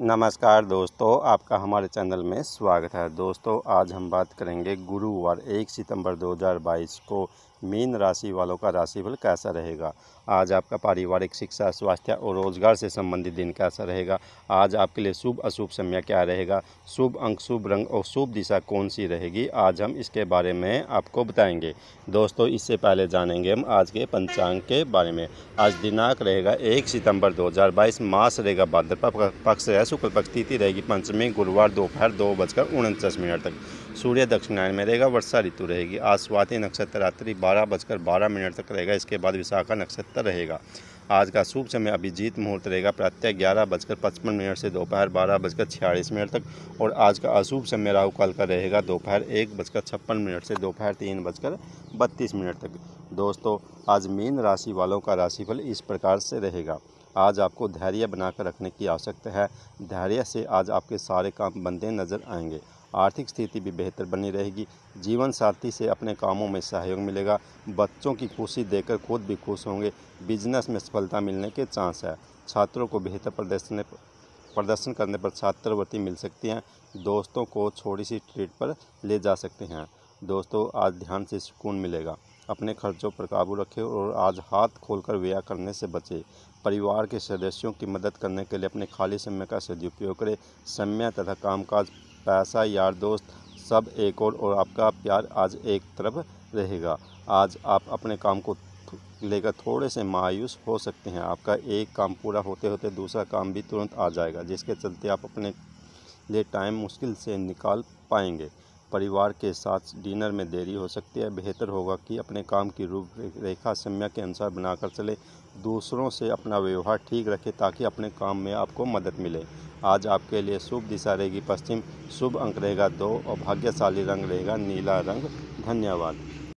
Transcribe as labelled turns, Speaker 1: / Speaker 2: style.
Speaker 1: नमस्कार दोस्तों आपका हमारे चैनल में स्वागत है दोस्तों आज हम बात करेंगे गुरुवार एक सितंबर 2022 को मीन राशि वालों का राशिफल कैसा रहेगा आज आपका पारिवारिक शिक्षा स्वास्थ्य और रोजगार से संबंधित दिन कैसा रहेगा आज आपके लिए शुभ अशुभ समय क्या रहेगा शुभ अंक शुभ रंग और शुभ दिशा कौन सी रहेगी आज हम इसके बारे में आपको बताएंगे दोस्तों इससे पहले जानेंगे हम आज के पंचांग के बारे में आज दिनांक रहेगा एक सितंबर दो मास रहेगा भाद्रपा पक्ष है शुक्ल पक्ष तिथि रहेगी पंचमी गुरुवार दोपहर दो, दो बजकर उनचास मिनट तक सूर्य दक्षिणायन में रहेगा वर्षा ऋतु रहेगी आज स्वाति नक्षत्र रात्रि बारह बजकर बारह मिनट तक रहेगा इसके बाद विशाखा नक्षत्र रहेगा आज का शुभ समय अभिजीत मुहूर्त रहेगा प्रत्यय ग्यारह बजकर पचपन मिनट से दोपहर बारह बजकर छियालीस मिनट तक और आज का अशुभ समय राहु काल का रहेगा दोपहर एक बजकर छप्पन मिनट से दोपहर तीन बजकर बत्तीस मिनट तक दोस्तों आज मीन राशि वालों का राशिफल इस प्रकार से रहेगा आज आपको धैर्य बनाकर रखने की आवश्यकता है धैर्य से आज आपके सारे काम बनते नज़र आएंगे आर्थिक स्थिति भी बेहतर बनी रहेगी जीवन साथी से अपने कामों में सहयोग मिलेगा बच्चों की खुशी देकर खुद भी खुश होंगे बिजनेस में सफलता मिलने के चांस है छात्रों को बेहतर प्रदर्शन प्रदर्शन करने पर छात्रवृत्ति मिल सकती है दोस्तों को छोटी सी ट्रीट पर ले जा सकते हैं दोस्तों आज ध्यान से सुकून मिलेगा अपने खर्चों पर काबू रखें और आज हाथ खोलकर व्यय करने से बचें परिवार के सदस्यों की मदद करने के लिए अपने खाली समय का सदुपयोग करें समय तथा कामकाज पैसा यार दोस्त सब एक और, और आपका प्यार आज एक तरफ रहेगा आज आप अपने काम को लेकर थोड़े से मायूस हो सकते हैं आपका एक काम पूरा होते होते दूसरा काम भी तुरंत आ जाएगा जिसके चलते आप अपने लिए टाइम मुश्किल से निकाल पाएंगे परिवार के साथ डिनर में देरी हो सकती है बेहतर होगा कि अपने काम की रूपरेखा समय के अनुसार बनाकर चले दूसरों से अपना व्यवहार ठीक रखें ताकि अपने काम में आपको मदद मिले आज आपके लिए शुभ दिशा रहेगी पश्चिम शुभ अंक रहेगा दो और भाग्यशाली रंग रहेगा नीला रंग धन्यवाद